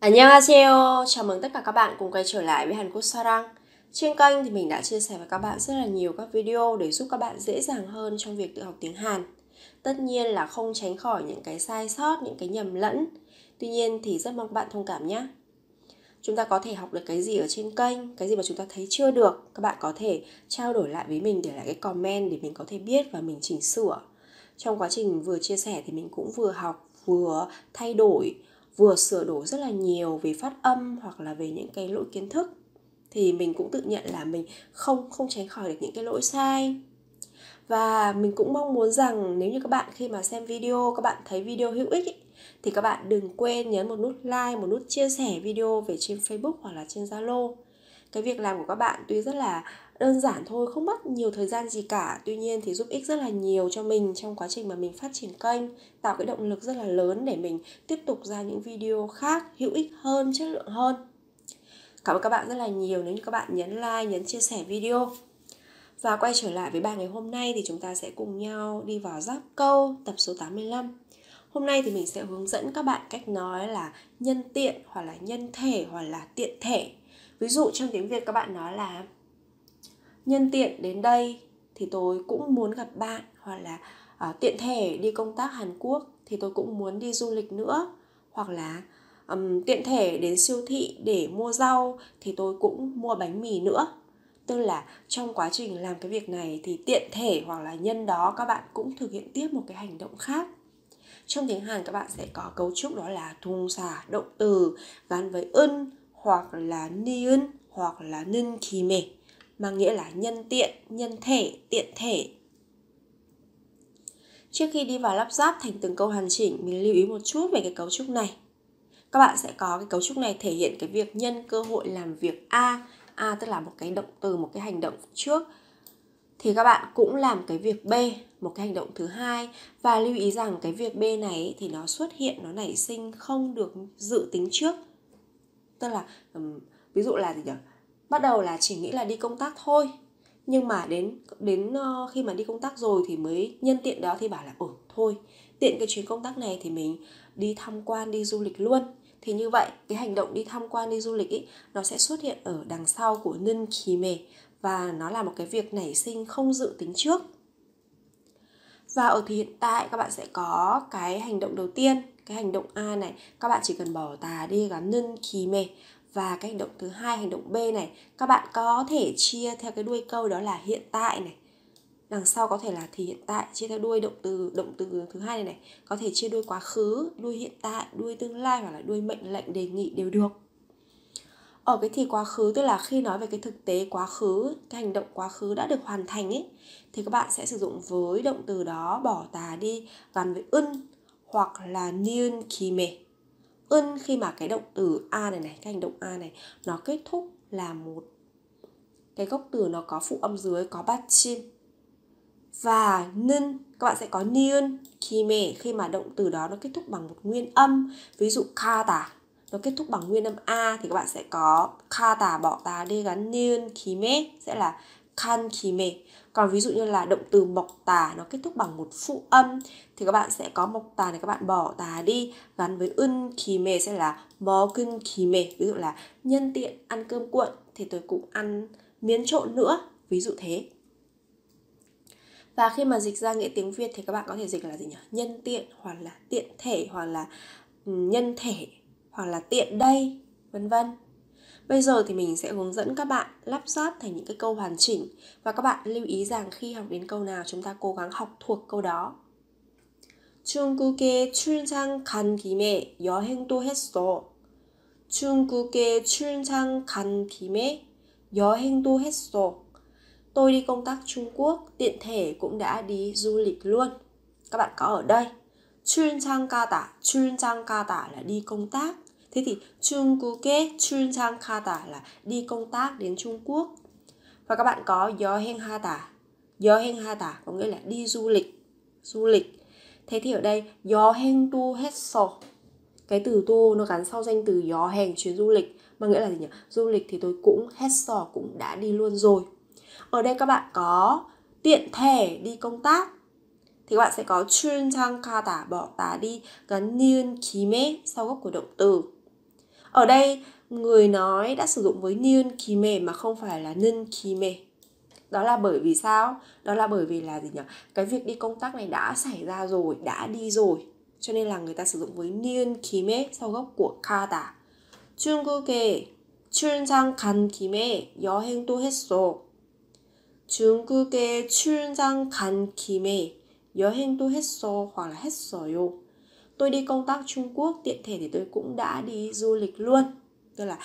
안녕하세요. Chào mừng tất cả các bạn cùng quay trở lại với Hàn Quốc Sarang. Trên kênh thì mình đã chia sẻ với các bạn rất là nhiều các video để giúp các bạn dễ dàng hơn trong việc tự học tiếng Hàn. Tất nhiên là không tránh khỏi những cái sai sót, những cái nhầm lẫn. Tuy nhiên thì rất mong các bạn thông cảm nhé. Chúng ta có thể học được cái gì ở trên kênh, cái gì mà chúng ta thấy chưa được, các bạn có thể trao đổi lại với mình để lại cái comment để mình có thể biết và mình chỉnh sửa. Trong quá trình vừa chia sẻ thì mình cũng vừa học, vừa thay đổi vừa sửa đổi rất là nhiều về phát âm hoặc là về những cái lỗi kiến thức thì mình cũng tự nhận là mình không không tránh khỏi được những cái lỗi sai và mình cũng mong muốn rằng nếu như các bạn khi mà xem video các bạn thấy video hữu ích ý, thì các bạn đừng quên nhấn một nút like một nút chia sẻ video về trên Facebook hoặc là trên Zalo cái việc làm của các bạn tuy rất là đơn giản thôi không mất nhiều thời gian gì cả tuy nhiên thì giúp ích rất là nhiều cho mình trong quá trình mà mình phát triển kênh tạo cái động lực rất là lớn để mình tiếp tục ra những video khác hữu ích hơn chất lượng hơn cảm ơn các bạn rất là nhiều nếu như các bạn nhấn like nhấn chia sẻ video và quay trở lại với bài ngày hôm nay thì chúng ta sẽ cùng nhau đi vào giáp câu tập số 85 Hôm nay thì mình sẽ hướng dẫn các bạn cách nói là nhân tiện hoặc là nhân thể hoặc là tiện thể ví dụ trong tiếng việt các bạn nói là nhân tiện đến đây thì tôi cũng muốn gặp bạn hoặc là à, tiện thể đi công tác hàn quốc thì tôi cũng muốn đi du lịch nữa hoặc là um, tiện thể đến siêu thị để mua rau thì tôi cũng mua bánh mì nữa tức là trong quá trình làm cái việc này thì tiện thể hoặc là nhân đó các bạn cũng thực hiện tiếp một cái hành động khác trong tiếng hàn các bạn sẽ có cấu trúc đó là thùng xả động từ gắn với ưn hoặc là niên hoặc là ninh kỳ mề mang nghĩa là nhân tiện, nhân thể, tiện thể. Trước khi đi vào lắp ráp thành từng câu hoàn chỉnh, mình lưu ý một chút về cái cấu trúc này. Các bạn sẽ có cái cấu trúc này thể hiện cái việc nhân cơ hội làm việc A. A tức là một cái động từ, một cái hành động trước. Thì các bạn cũng làm cái việc B, một cái hành động thứ hai và lưu ý rằng cái việc B này thì nó xuất hiện, nó nảy sinh không được dự tính trước tức là um, ví dụ là gì nhỉ bắt đầu là chỉ nghĩ là đi công tác thôi nhưng mà đến đến uh, khi mà đi công tác rồi thì mới nhân tiện đó thì bảo là ừ thôi tiện cái chuyến công tác này thì mình đi tham quan đi du lịch luôn thì như vậy cái hành động đi tham quan đi du lịch ý, nó sẽ xuất hiện ở đằng sau của nhân kỳ mề và nó là một cái việc nảy sinh không dự tính trước và ở thì hiện tại các bạn sẽ có cái hành động đầu tiên cái hành động A này các bạn chỉ cần bỏ tà đi gắn nâng khí mề và cái hành động thứ hai hành động B này các bạn có thể chia theo cái đuôi câu đó là hiện tại này đằng sau có thể là thì hiện tại chia theo đuôi động từ động từ thứ hai này này có thể chia đuôi quá khứ đuôi hiện tại đuôi tương lai hoặc là đuôi mệnh lệnh đề nghị đều được ở cái thì quá khứ tức là khi nói về cái thực tế quá khứ cái hành động quá khứ đã được hoàn thành ấy thì các bạn sẽ sử dụng với động từ đó bỏ tà đi gắn với ưng hoặc là niên khi kime ân khi mà cái động từ a này này cái hành động a này nó kết thúc là một cái gốc từ nó có phụ âm dưới có bát chim và nên các bạn sẽ có niên khi kime khi mà động từ đó nó kết thúc bằng một nguyên âm ví dụ kata nó kết thúc bằng nguyên âm a thì các bạn sẽ có kata bỏ ta đi gắn niên khi kime sẽ là kan kime còn ví dụ như là động từ mộc tà nó kết thúc bằng một phụ âm thì các bạn sẽ có mộc tà này các bạn bỏ tà đi gắn với ưn kỳ mề sẽ là bó cưng kỳ mề ví dụ là nhân tiện ăn cơm cuộn thì tôi cũng ăn miến trộn nữa ví dụ thế và khi mà dịch ra nghĩa tiếng Việt thì các bạn có thể dịch là gì nhỉ? Nhân tiện hoặc là tiện thể hoặc là ừ, nhân thể hoặc là tiện đây vân vân. Bây giờ thì mình sẽ hướng dẫn các bạn lắp ráp thành những cái câu hoàn chỉnh và các bạn lưu ý rằng khi học đến câu nào chúng ta cố gắng học thuộc câu đó. 중국에 출장 간 김에 여행도 했어. 중국에 출장 간 김에 여행도 했어. Tôi đi công tác Trung Quốc, tiện thể cũng đã đi du lịch luôn. Các bạn có ở đây. 출장 가다, 출장 가다 là đi công tác. Thế thì trung trung quốc 중국에 출장하다 là đi công tác đến Trung Quốc. Và các bạn có ha tả ha tả có nghĩa là đi du lịch. Du lịch. Thế thì ở đây hết 했어. Cái từ tu nó gắn sau danh từ 여행 chuyến du lịch mà nghĩa là gì nhỉ? Du lịch thì tôi cũng hết 했어 cũng đã đi luôn rồi. Ở đây các bạn có tiện thể đi công tác thì các bạn sẽ có chuyên trang ca tả bỏ tả đi gắn niên ký mê sau gốc của động từ ở đây, người nói đã sử dụng với niên kỳ mề mà không phải là nên kỳ mề. Đó là bởi vì sao? Đó là bởi vì là gì nhỉ? Cái việc đi công tác này đã xảy ra rồi, đã đi rồi. Cho nên là người ta sử dụng với niên kỳ mề sau gốc của kata. 중국에 출장 간 김에 여행도 했어. 중국에 출장 간 김에 여행도 했어. hoặc là 했어요 tôi đi công tác Trung Quốc tiện thể thì tôi cũng đã đi du lịch luôn tức là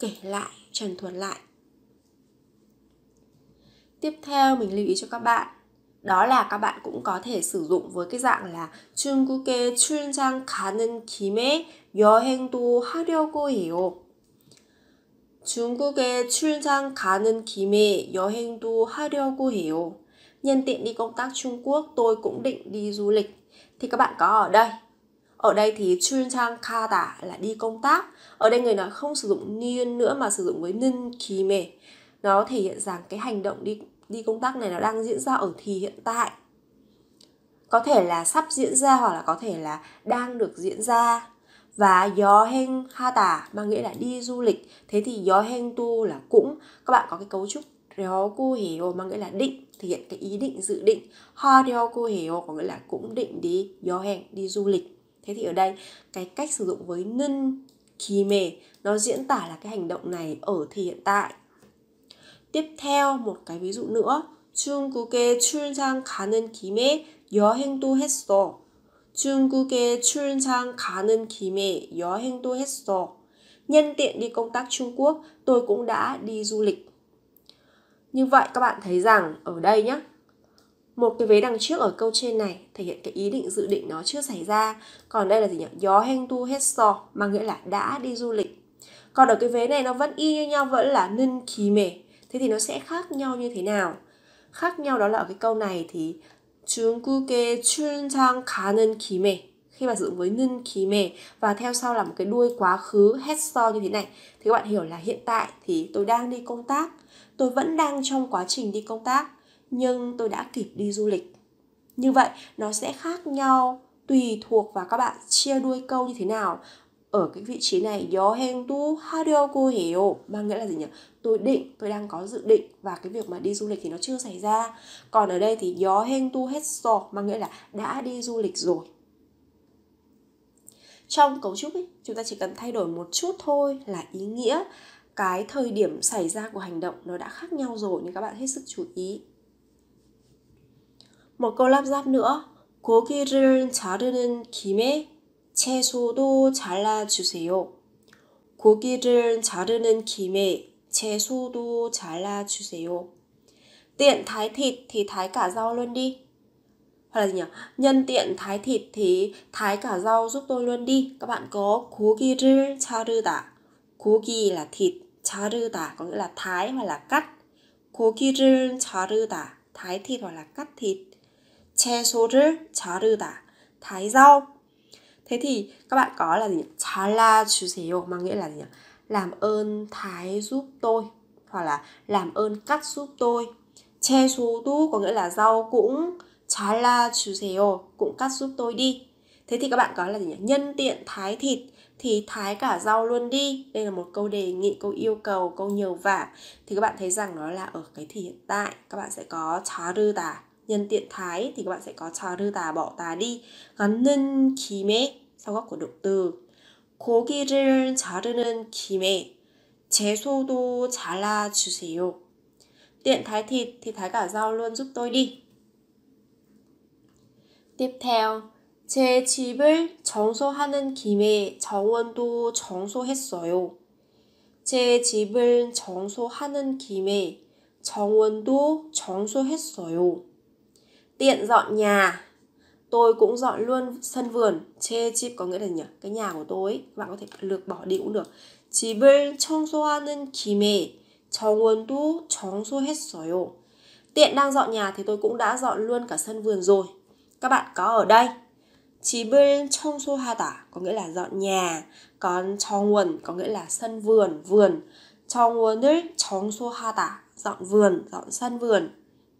kể lại trần thuật lại tiếp theo mình lưu ý cho các bạn đó là các bạn cũng có thể sử dụng với cái dạng là 중국에 출장 가는 김에 여행도 하려고 해요. 중국에 출장 가는 김에 여행도 하려고 해요. Nhân tiện đi công tác Trung Quốc, tôi cũng định đi du lịch. Thì các bạn có ở đây ở đây thì 출장 KATA là đi công tác. Ở đây người nói không sử dụng niên nữa mà sử dụng với 는 김에. Nó thể hiện rằng cái hành động đi đi công tác này nó đang diễn ra ở thì hiện tại. Có thể là sắp diễn ra hoặc là có thể là đang được diễn ra. Và 여행 하다 mang nghĩa là đi du lịch. Thế thì 여행 tu là cũng. Các bạn có cái cấu trúc ryoku heo mang nghĩa là định thể hiện cái ý định dự định ha ryoku heo có nghĩa là cũng định đi yohen đi du lịch thế thì ở đây cái cách sử dụng với nân kỳ mề nó diễn tả là cái hành động này ở thì hiện tại tiếp theo một cái ví dụ nữa 중국에 출장 가는 김에 여행도 했어. 중국에 출장 가는 김에 여행도 했어. Nhân tiện đi công tác Trung Quốc, tôi cũng đã đi du lịch. Như vậy các bạn thấy rằng ở đây nhé, một cái vế đằng trước ở câu trên này thể hiện cái ý định dự định nó chưa xảy ra còn đây là gì nhỉ gió heng tu hết so mang nghĩa là đã đi du lịch còn ở cái vế này nó vẫn y như nhau vẫn là nân ký mề thế thì nó sẽ khác nhau như thế nào khác nhau đó là ở cái câu này thì kê trang khá 출장 가는 mề khi mà sử dụng với nân ký mề và theo sau là một cái đuôi quá khứ hết so như thế này thì các bạn hiểu là hiện tại thì tôi đang đi công tác tôi vẫn đang trong quá trình đi công tác nhưng tôi đã kịp đi du lịch như vậy nó sẽ khác nhau tùy thuộc vào các bạn chia đuôi câu như thế nào ở cái vị trí này yo heng tu harioku hiểu mang nghĩa là gì nhỉ tôi định tôi đang có dự định và cái việc mà đi du lịch thì nó chưa xảy ra còn ở đây thì yo heng tu hết so mang nghĩa là đã đi du lịch rồi trong cấu trúc ấy, chúng ta chỉ cần thay đổi một chút thôi là ý nghĩa cái thời điểm xảy ra của hành động nó đã khác nhau rồi nên các bạn hết sức chú ý một câu lắp ráp nữa. 고기를 자르는 김에 채소도 잘라주세요. 고기를 자르는 김에 채소도 잘라주세요. Tiện thái thịt thì thái cả rau luôn đi. Hoặc là gì nhỉ? Nhân tiện thái thịt thì thái cả rau giúp tôi luôn đi. Các bạn có 고기를 자르다. 고기 là thịt, 자르다 có nghĩa là thái hoặc là cắt. 고기를 자르다, thái thịt hoặc là cắt thịt. che 채소를 자르다. thái rau. Thế thì các bạn có là gì nhỉ? Chara juseyo mang nghĩa là gì Làm ơn thái giúp tôi hoặc là làm ơn cắt giúp tôi. Che số tu có nghĩa là rau cũng chara juseyo cũng cắt giúp tôi đi. Thế thì các bạn có là gì Nhân tiện thái thịt thì thái cả rau luôn đi. Đây là một câu đề nghị, câu yêu cầu, câu nhiều vả. Thì các bạn thấy rằng nó là ở cái thì hiện tại các bạn sẽ có chá rư tả nhân tiện thái thì các bạn sẽ có trò rư tà bỏ tà đi gắn 는 김에 sau của động từ 고기를 자르는 김에 채소도 잘라 주세요. Tiện thái thịt thì thái cả rau luôn giúp tôi đi. Tiếp theo, 제 집을 정소하는 김에 정원도 정소했어요. 제 집을 정소하는 김에 정원도 정소했어요. tiện dọn nhà tôi cũng dọn luôn sân vườn chê chip có nghĩa là nhỉ cái nhà của tôi ấy, bạn có thể lược bỏ đi cũng được 집을 청소하는 김에 정원도 청소했어요 tiện đang dọn nhà thì tôi cũng đã dọn luôn cả sân vườn rồi các bạn có ở đây 집을 청소하다 có nghĩa là dọn nhà còn 정원 có nghĩa là sân vườn vườn 정원을 청소하다 dọn vườn dọn sân vườn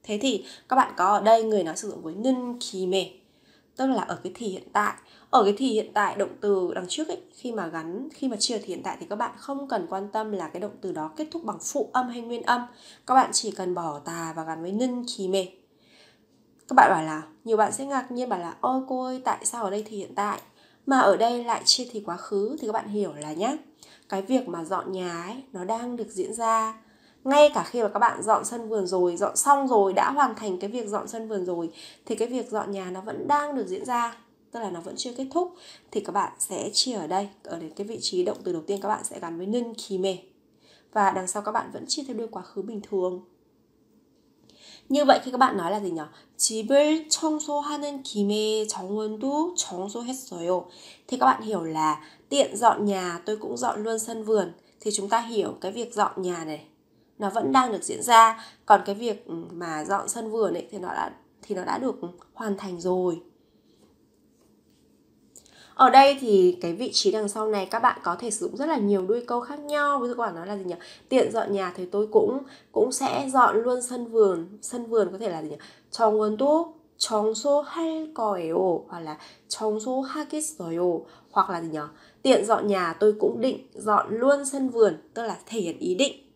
thế thì các bạn có ở đây người nói sử dụng với nâng kỳ mề tức là ở cái thì hiện tại ở cái thì hiện tại động từ đằng trước ấy, khi mà gắn khi mà chia thì hiện tại thì các bạn không cần quan tâm là cái động từ đó kết thúc bằng phụ âm hay nguyên âm các bạn chỉ cần bỏ tà và gắn với nâng kỳ mề các bạn bảo là nhiều bạn sẽ ngạc nhiên bảo là ôi cô ơi tại sao ở đây thì hiện tại mà ở đây lại chia thì quá khứ thì các bạn hiểu là nhá cái việc mà dọn nhà ấy nó đang được diễn ra ngay cả khi mà các bạn dọn sân vườn rồi dọn xong rồi đã hoàn thành cái việc dọn sân vườn rồi thì cái việc dọn nhà nó vẫn đang được diễn ra tức là nó vẫn chưa kết thúc thì các bạn sẽ chia ở đây ở đến cái vị trí động từ đầu tiên các bạn sẽ gắn với nên mề và đằng sau các bạn vẫn chia theo đuôi quá khứ bình thường như vậy khi các bạn nói là gì nhỉ? 집을 청소하는 김에 정원도 청소했어요. Thì các bạn hiểu là tiện dọn nhà tôi cũng dọn luôn sân vườn. Thì chúng ta hiểu cái việc dọn nhà này nó vẫn đang được diễn ra còn cái việc ừ, mà dọn sân vườn ấy thì nó đã thì nó đã được hoàn thành rồi ở đây thì cái vị trí đằng sau này các bạn có thể sử dụng rất là nhiều đuôi câu khác nhau ví dụ quả bạn nói là gì nhỉ tiện dọn nhà thì tôi cũng cũng sẽ dọn luôn sân vườn sân vườn có thể là gì nhỉ trong vườn tốt còi 거예요 hoặc là số 청소하겠어요 hoặc là gì nhỉ tiện dọn nhà tôi cũng định dọn luôn sân vườn tức là thể hiện ý định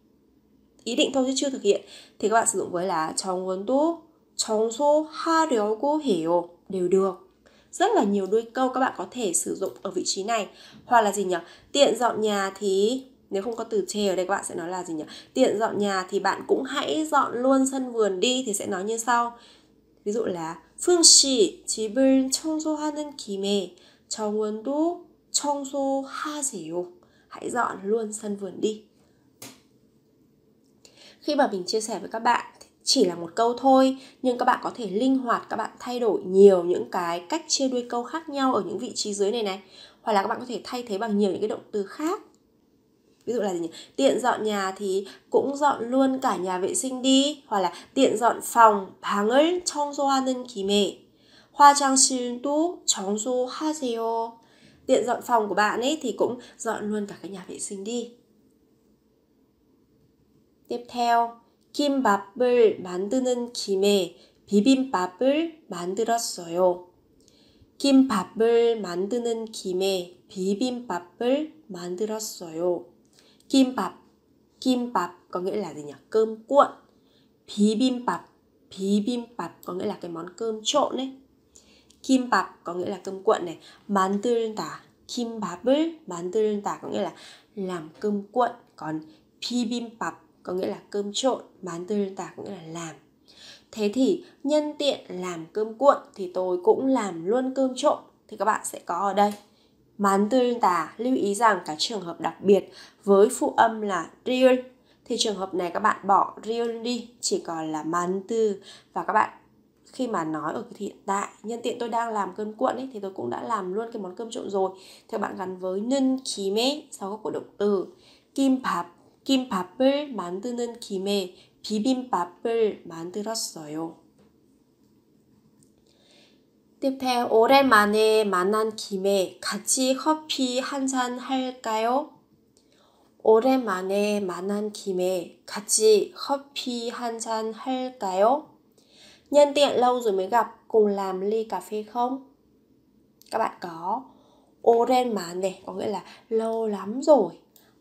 ý định thôi chứ chưa thực hiện thì các bạn sử dụng với là 정원도 청소하려고 해요 đều được rất là nhiều đuôi câu các bạn có thể sử dụng ở vị trí này hoặc là gì nhỉ tiện dọn nhà thì nếu không có từ chê ở đây các bạn sẽ nói là gì nhỉ tiện dọn nhà thì bạn cũng hãy dọn luôn sân vườn đi thì sẽ nói như sau ví dụ là Phương số 씨 집을 청소하는 김에 정원도 청소하세요 hãy dọn luôn sân vườn đi khi mà mình chia sẻ với các bạn chỉ là một câu thôi nhưng các bạn có thể linh hoạt các bạn thay đổi nhiều những cái cách chia đuôi câu khác nhau ở những vị trí dưới này này hoặc là các bạn có thể thay thế bằng nhiều những cái động từ khác ví dụ là gì nhỉ? tiện dọn nhà thì cũng dọn luôn cả nhà vệ sinh đi hoặc là tiện dọn phòng 방을 청소하는 김에 화장실도 청소하세요 tiện dọn phòng của bạn ấy thì cũng dọn luôn cả cái nhà vệ sinh đi Tiếp theo, 김밥을 만드는 김에 비빔밥을 만들었어요. 김밥을 만드는 김에 비빔밥을 만들었어요. 김밥, 김밥 có nghĩa là gì nhỉ? Cơm cuộn. Bibimbap, bibimbap có nghĩa là cái món cơm trộn ấy. Kimbap có nghĩa là cơm cuộn này. Mandelda, kimbap을 mandelda có nghĩa là làm cơm cuộn. Còn bibimbap có nghĩa là cơm trộn bán tươi tả có nghĩa là làm thế thì nhân tiện làm cơm cuộn thì tôi cũng làm luôn cơm trộn thì các bạn sẽ có ở đây bán tươi tả lưu ý rằng cả trường hợp đặc biệt với phụ âm là riêng thì trường hợp này các bạn bỏ riêng đi chỉ còn là bán tư và các bạn khi mà nói ở cái hiện tại nhân tiện tôi đang làm cơm cuộn ấy thì tôi cũng đã làm luôn cái món cơm trộn rồi thì các bạn gắn với nhân khí mê sau các cổ động từ kim bạp 김밥을 만드는 김에 비빔밥을 만들었어요. 뜻해 오랜만에 만난 김에 같이 커피 한잔 할까요? 오랜만에 만난 김에 같이 커피 한 잔 할까요? Nhân tiện lâu rồi mới gặp, cùng làm ly cà phê không? Các bạn có. Oren mà nè, có nghĩa là lâu lắm rồi.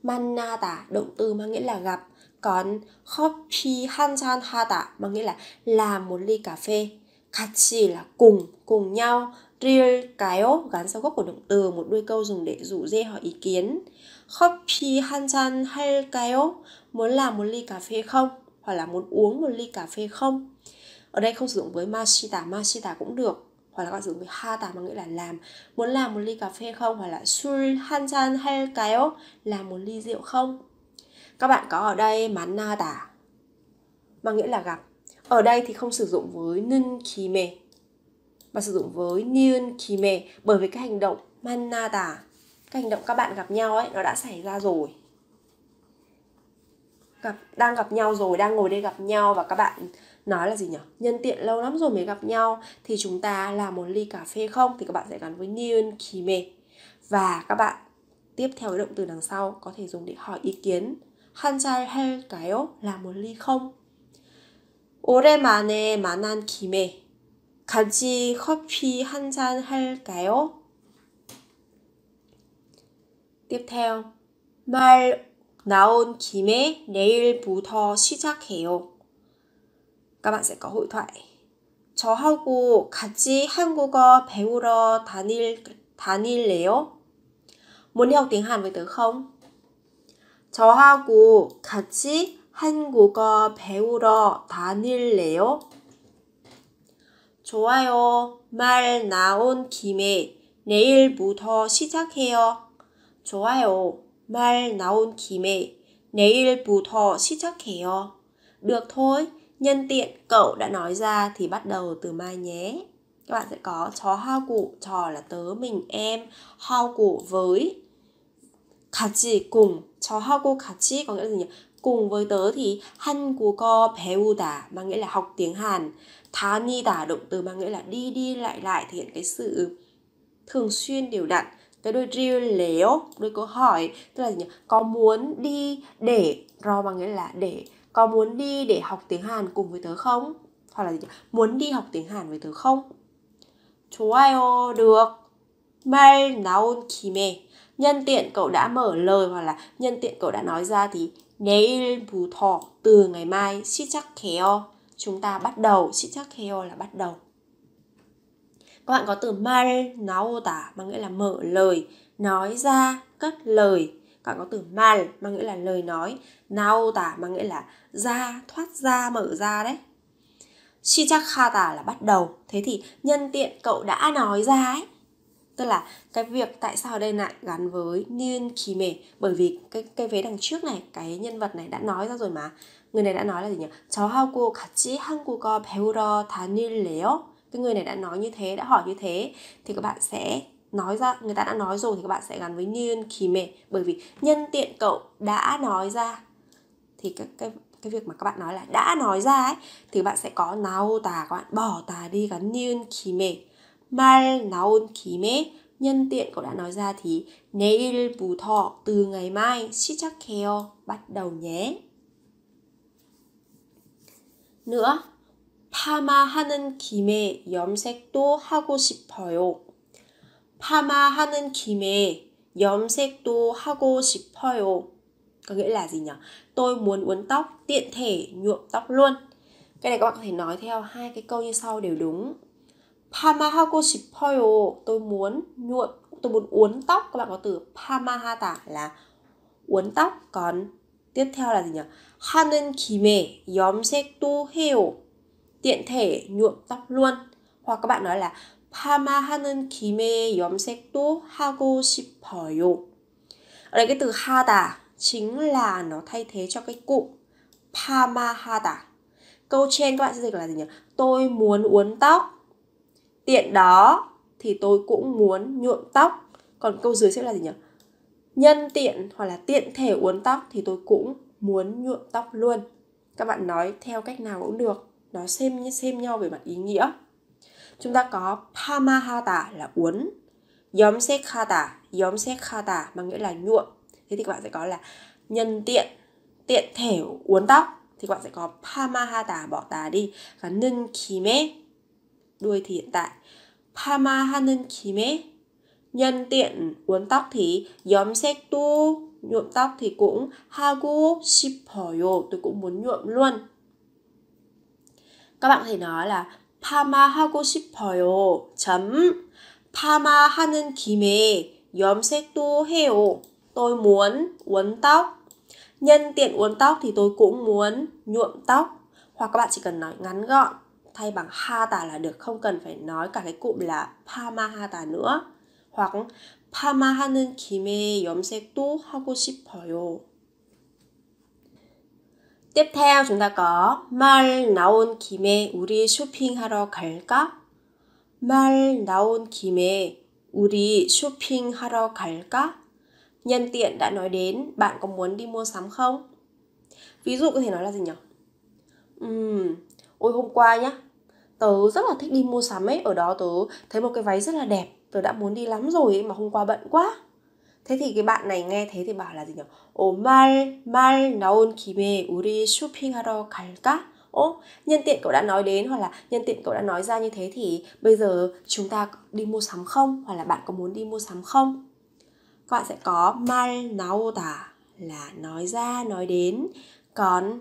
만나다 động từ mang nghĩa là gặp còn 커피 hanzan 하다 mà nghĩa là làm một ly cà phê 같이 là cùng cùng nhau real 가요 gắn sau gốc của động từ một đuôi câu dùng để rủ dê hỏi ý kiến hanzan hay 할까요 muốn làm một ly cà phê không hoặc là muốn uống một ly cà phê không ở đây không sử dụng với mashita mashita cũng được hoặc là các bạn dùng ha 하다 mà nghĩa là làm muốn làm một ly cà phê không hoặc là 술한 hay 할까요 làm một ly rượu không các bạn có ở đây 만나다 mà nghĩa là gặp ở đây thì không sử dụng với nun kime mà sử dụng với niun kime bởi vì cái hành động manada cái hành động các bạn gặp nhau ấy nó đã xảy ra rồi gặp đang gặp nhau rồi đang ngồi đây gặp nhau và các bạn nói là gì nhỉ nhân tiện lâu lắm rồi mới gặp nhau thì chúng ta làm một ly cà phê không thì các bạn sẽ gắn với niên niun kime và các bạn tiếp theo cái động từ đằng sau có thể dùng để hỏi ý kiến hay cái 할까요? là một ly không 오랜만에 만난 김에 같이 커피 한잔 할까요? tiếp theo 말 나온 김에 내일부터 시작해요. các bạn sẽ có hội thoại. 저하고 같이 한국어 배우러 다닐, 다닐래요? Muốn học tiếng Hàn với tớ không? 저하고 같이 한국어 배우러 다닐래요? 좋아요. 말 나온 김에 내일부터 시작해요. 좋아요. 말 나온 김에 내일부터 시작해요. Được thôi. nhân tiện cậu đã nói ra thì bắt đầu từ mai nhé các bạn sẽ có chó hao cụ trò là tớ mình em hao cụ với cả 같이 cùng chó hao cụ 같이 có nghĩa là gì nhỉ cùng với tớ thì han của co u tả mang nghĩa là học tiếng Hàn thá ni tả động từ mang nghĩa là đi đi lại lại thể hiện cái sự thường xuyên đều đặn cái đôi riêu léo đôi câu hỏi tức là gì nhỉ? có muốn đi để ro mang nghĩa là để có muốn đi để học tiếng Hàn cùng với tớ không? Hoặc là muốn đi học tiếng Hàn với tớ không? 좋아요, được. 말 나온 김에 nhân tiện cậu đã mở lời hoặc là nhân tiện cậu đã nói ra thì 내일부터 từ ngày mai 시작해요. Chúng ta bắt đầu, 시작해요 là bắt đầu. Các bạn có từ 말 나오다 mà nghĩa là mở lời, nói ra, cất lời còn có từ mal mang nghĩa là lời nói naota mang nghĩa là ra thoát ra mở ra đấy shichakata là bắt đầu thế thì nhân tiện cậu đã nói ra ấy tức là cái việc tại sao ở đây lại gắn với niên kỳ mề bởi vì cái cái vế đằng trước này cái nhân vật này đã nói ra rồi mà người này đã nói là gì nhỉ cháu hao cô hăng 같이 한국어 배우러 다닐래요 cái người này đã nói như thế đã hỏi như thế thì các bạn sẽ nói ra người ta đã nói rồi thì các bạn sẽ gắn với nhiên kỳ mệ bởi vì nhân tiện cậu đã nói ra thì các cái cái việc mà các bạn nói là đã nói ra ấy thì bạn sẽ có nào tà các bạn bỏ tà đi gắn nhiên kỳ mệ mal nào kỳ mệ nhân tiện cậu đã nói ra thì nail bù thọ từ ngày mai chắc kheo bắt đầu nhé nữa 파마하는 김에 염색도 하고 싶어요. 파마하는 김에 염색도 하고 싶어요. Có nghĩa là gì nhỉ? Tôi muốn uốn tóc, tiện thể nhuộm tóc luôn. Cái này các bạn có thể nói theo hai cái câu như sau đều đúng. 파마하고 싶어요. Tôi muốn nhuộm, tôi muốn uốn tóc. Các bạn có từ 파마하다 là uốn tóc. Còn tiếp theo là gì nhỉ? 하는 김에 염색도 해요. Tiện thể nhuộm tóc luôn. Hoặc các bạn nói là 파마하는 김에 염색도 하고 싶어요. Ở đây cái từ 하다 chính là nó thay thế cho cái cụm 파마하다. Câu trên các bạn sẽ dịch là gì nhỉ? Tôi muốn uốn tóc. Tiện đó thì tôi cũng muốn nhuộm tóc. Còn câu dưới sẽ là gì nhỉ? Nhân tiện hoặc là tiện thể uốn tóc thì tôi cũng muốn nhuộm tóc luôn. Các bạn nói theo cách nào cũng được. Nó xem xem nhau về mặt ý nghĩa chúng ta có pamahata là uốn yomsekhata yomsekhata mà nghĩa là nhuộm thế thì các bạn sẽ có là nhân tiện tiện thể uốn tóc thì các bạn sẽ có pamahata bỏ tà đi và nâng kime đuôi thì hiện tại pamahanen kime nhân tiện uốn tóc thì yomsek tu nhuộm tóc thì cũng hago shippoyo tôi cũng muốn nhuộm luôn các bạn có thể nói là 파마하고 싶어요. 점. 파마하는 김에 염색도 해요. Tôi muốn uốn tóc. Nhân tiện uốn tóc thì tôi cũng muốn nhuộm tóc. Hoặc các bạn chỉ cần nói ngắn gọn thay bằng ha hata là được, không cần phải nói cả cái cụm là ha pamahata nữa. Hoặc pama하는 김에 염색도 하고 싶어요 tiếp theo chúng ta có 말 나온 김에 우리 쇼핑하러 갈까? 말 나온 김에 우리 쇼핑하러 갈까? Nhân tiện đã nói đến bạn có muốn đi mua sắm không? Ví dụ có thể nói là gì nhỉ? Ừm, ôi hôm qua nhá, tớ rất là thích đi mua sắm ấy, ở đó tớ thấy một cái váy rất là đẹp, tớ đã muốn đi lắm rồi ấy, mà hôm qua bận quá. Thế thì cái bạn này nghe thế thì bảo là gì nhỉ? Ồ, 말, 말 나온 김에 우리 쇼핑하러 갈까? Ồ, nhân tiện cậu đã nói đến hoặc là nhân tiện cậu đã nói ra như thế thì bây giờ chúng ta đi mua sắm không? Hoặc là bạn có muốn đi mua sắm không? Các bạn sẽ có 말 나오다 là nói ra, nói đến. Còn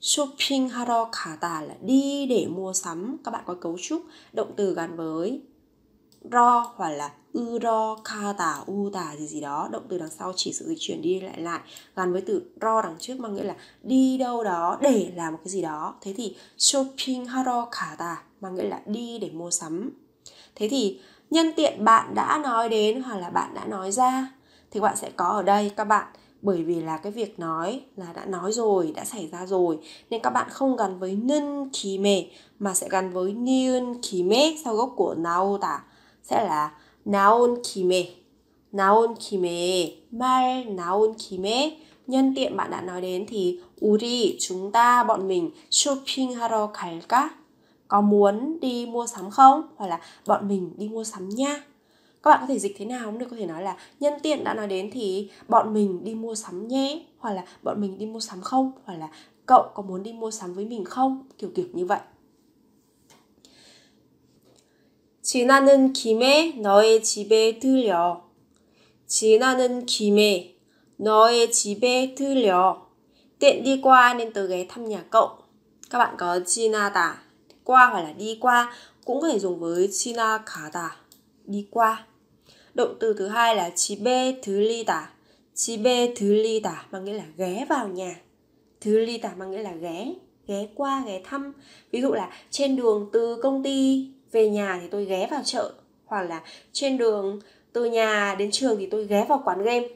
shopping haro kata là đi để mua sắm. Các bạn có cấu trúc động từ gắn với ro hoặc là ư ro ka tà u tà gì gì đó động từ đằng sau chỉ sự dịch chuyển đi lại lại gắn với từ ro đằng trước mang nghĩa là đi đâu đó để làm một cái gì đó thế thì shopping haro ka tà mang nghĩa là đi để mua sắm thế thì nhân tiện bạn đã nói đến hoặc là bạn đã nói ra thì bạn sẽ có ở đây các bạn bởi vì là cái việc nói là đã nói rồi đã xảy ra rồi nên các bạn không gắn với nân kỳ mê mà sẽ gắn với niên kỳ mê sau gốc của nao tả sẽ là 나온 김에 나온 김에 말 나온 김에 nhân tiện bạn đã nói đến thì 우리 chúng ta bọn mình shopping 하러 갈까? Có muốn đi mua sắm không? Hoặc là bọn mình đi mua sắm nha. Các bạn có thể dịch thế nào cũng được, có thể nói là nhân tiện đã nói đến thì bọn mình đi mua sắm nhé, hoặc là bọn mình đi mua sắm không, hoặc là cậu có muốn đi mua sắm với mình không, kiểu kiểu như vậy. 지나는 김에 너의 집에 들려. 지나는 김에 너의 집에 들려. Tiện đi qua nên tớ ghé thăm nhà cậu. Các bạn có 지나다, qua hoặc là đi qua cũng có thể dùng với 지나가다, đi qua. Động từ thứ hai là 집에 들리다. 집에 들리다 mang nghĩa là ghé vào nhà. 들리다 mang nghĩa là ghé, ghé qua, ghé thăm. Ví dụ là trên đường từ công ty về nhà thì tôi ghé vào chợ hoặc là trên đường từ nhà đến trường thì tôi ghé vào quán game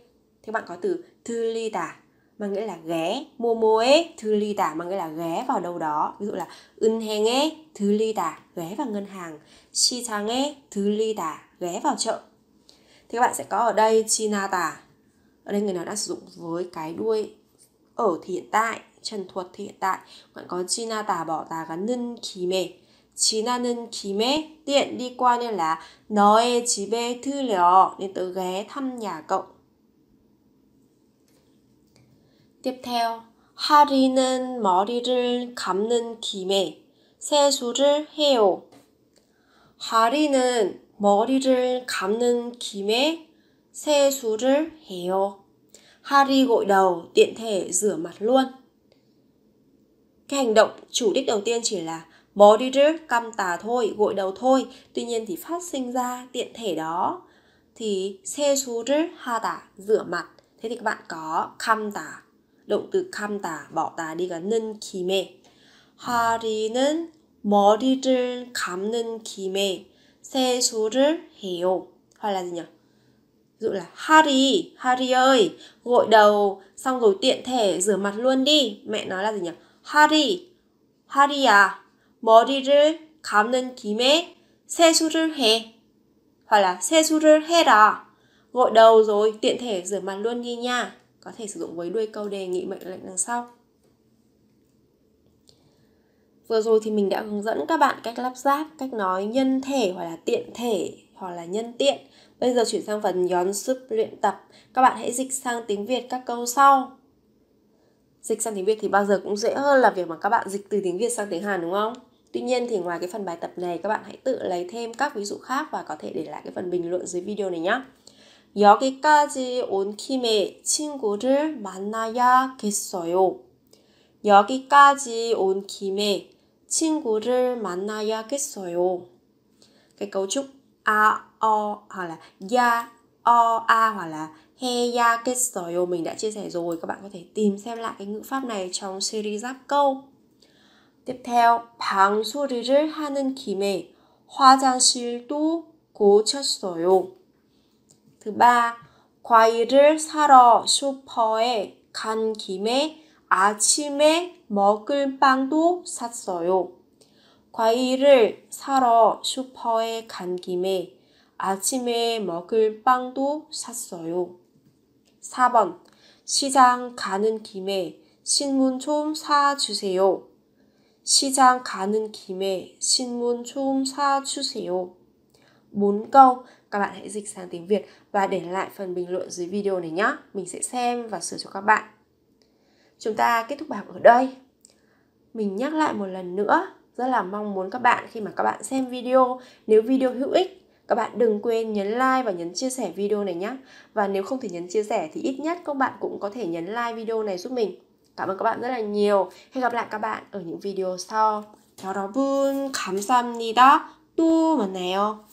thì bạn có từ thư ly tả mà nghĩa là ghé mua mua ấy thư ly tả mà nghĩa là ghé vào đâu đó ví dụ là ưng heng ấy thư ly tả ghé vào ngân hàng chi thang ấy thư ly tả ghé vào chợ thì các bạn sẽ có ở đây china tả ở đây người nào đã sử dụng với cái đuôi ở hiện tại trần thuật hiện tại bạn có china tả bỏ tà gắn nhân khí mềm 지나는 김에 tiện đi qua nên là 너의 집에 들려 nên tớ ghé thăm nhà cậu. Tiếp theo, 하리는 머리를 감는 김에 세수를 해요. 하리는 머리를 감는 김에 세수를 해요. Hari gội đầu tiện thể rửa mặt luôn. Cái hành động chủ đích đầu tiên chỉ là Bố đi chứ, cầm tả thôi, gội đầu thôi. Tuy nhiên thì phát sinh ra tiện thể đó thì xe xú chứ, ha tà rửa mặt. Thế thì các bạn có cầm tà động từ cầm tà bỏ tà đi gắn kỳ mê. 하리는 머리를 감는 김에 세수를 해요. Hoặc là gì nhỉ? dụ là Harry, Harry ơi, gội đầu xong rồi tiện thể rửa mặt luôn đi. Mẹ nói là gì nhỉ? Harry, Harry à, 머리를 감는 김에 세수를 해. Hoặc là 세수를 해라. Gội đầu rồi, tiện thể rửa mặt luôn đi nha. Có thể sử dụng với đuôi câu đề nghị mệnh lệnh đằng sau. Vừa rồi thì mình đã hướng dẫn các bạn cách lắp ráp, cách nói nhân thể hoặc là tiện thể hoặc là nhân tiện. Bây giờ chuyển sang phần nhón sức luyện tập. Các bạn hãy dịch sang tiếng Việt các câu sau. Dịch sang tiếng Việt thì bao giờ cũng dễ hơn là việc mà các bạn dịch từ tiếng Việt sang tiếng Hàn đúng không? Tuy nhiên thì ngoài cái phần bài tập này các bạn hãy tự lấy thêm các ví dụ khác và có thể để lại cái phần bình luận dưới video này nhé. 여기까지 온 김에 친구를 만나야겠어요. 여기까지 온 김에 친구를 만나야겠어요. Cái cấu trúc a o hoặc là ya o a hoặc là heya겠어요 mình đã chia sẻ rồi các bạn có thể tìm xem lại cái ngữ pháp này trong series giáp câu. tiếp 방소리를 하는 김에 화장실도 고쳤어요. thứ ba, 과일을 사러 슈퍼에 간 김에 아침에 먹을 빵도 샀어요. 과일을 사러 슈퍼에 간 김에 아침에 먹을 빵도 샀어요. 4번 시장 가는 김에 신문 좀 사주세요. 시장 가는 김에 신문 좀 사주세요. 4 câu, các bạn hãy dịch sang tiếng Việt và để lại phần bình luận dưới video này nhé. Mình sẽ xem và sửa cho các bạn. Chúng ta kết thúc bài học ở đây. Mình nhắc lại một lần nữa, rất là mong muốn các bạn khi mà các bạn xem video, nếu video hữu ích các bạn đừng quên nhấn like và nhấn chia sẻ video này nhé. Và nếu không thể nhấn chia sẻ thì ít nhất các bạn cũng có thể nhấn like video này giúp mình. Cảm ơn các bạn rất là nhiều. Hẹn gặp lại các bạn ở những video sau. 여러분 감사합니다. 또 만나요.